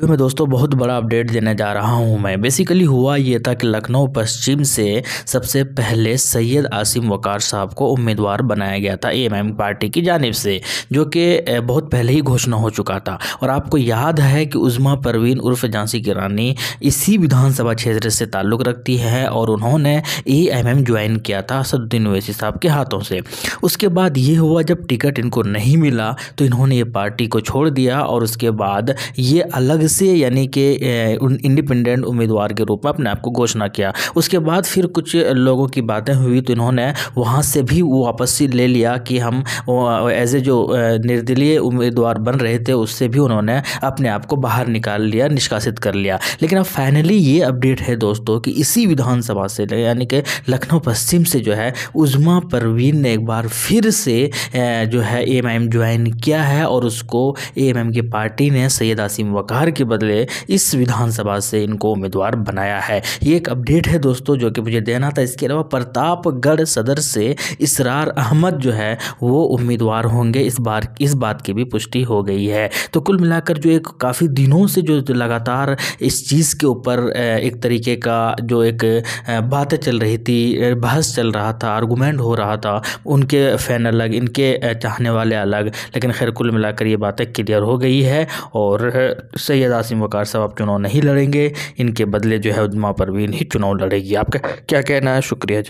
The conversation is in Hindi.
वीडियो में दोस्तों बहुत बड़ा अपडेट देने जा रहा हूं मैं बेसिकली हुआ ये था कि लखनऊ पश्चिम से सबसे पहले सैयद आसिम वकार साहब को उम्मीदवार बनाया गया था एएमएम पार्टी की जानब से जो कि बहुत पहले ही घोषणा हो चुका था और आपको याद है कि उज़मा परवीन उर्फ झांसी की रानी इसी विधानसभा क्षेत्र से ताल्लुक़ रखती है और उन्होंने ए ज्वाइन किया था असदुद्दीन अवैसी साहब के हाथों से उसके बाद ये हुआ जब टिकट इनको नहीं मिला तो इन्होंने ये पार्टी को छोड़ दिया और उसके बाद ये अलग सदस्य यानी कि इंडिपेंडेंट उम्मीदवार के रूप में अपने आप को घोषणा किया उसके बाद फिर कुछ लोगों की बातें हुई तो इन्होंने वहाँ से भी वो वापसी ले लिया कि हम एज ए जो निर्दलीय उम्मीदवार बन रहे थे उससे भी उन्होंने अपने आप को बाहर निकाल लिया निष्कासित कर लिया लेकिन अब फाइनली ये अपडेट है दोस्तों कि इसी विधानसभा से यानी कि लखनऊ पश्चिम से जो है उजमा परवीन ने एक बार फिर से जो है एम ज्वाइन किया है और उसको एम की पार्टी ने सैयद आसिम वकार के बदले इस विधानसभा से इनको उम्मीदवार बनाया है ये एक अपडेट है दोस्तों जो कि मुझे देना था इसके अलावा प्रतापगढ़ सदर से इसरार अहमद जो है वो उम्मीदवार होंगे इस बार इस बात की भी पुष्टि हो गई है तो कुल मिलाकर जो एक काफ़ी दिनों से जो लगातार इस चीज़ के ऊपर एक तरीके का जो एक बातें चल रही थी बहस चल रहा था आर्गूमेंट हो रहा था उनके फ़ैन अलग इनके चाहने वाले अलग लेकिन खैर कुल मिलाकर ये बातें क्लियर हो गई है और सही सैयद आसिम वकार साहब आप चुनाव नहीं लड़ेंगे इनके बदले जो है उदमा परवीन ही चुनाव लड़ेगी आपका क्या कहना है शुक्रिया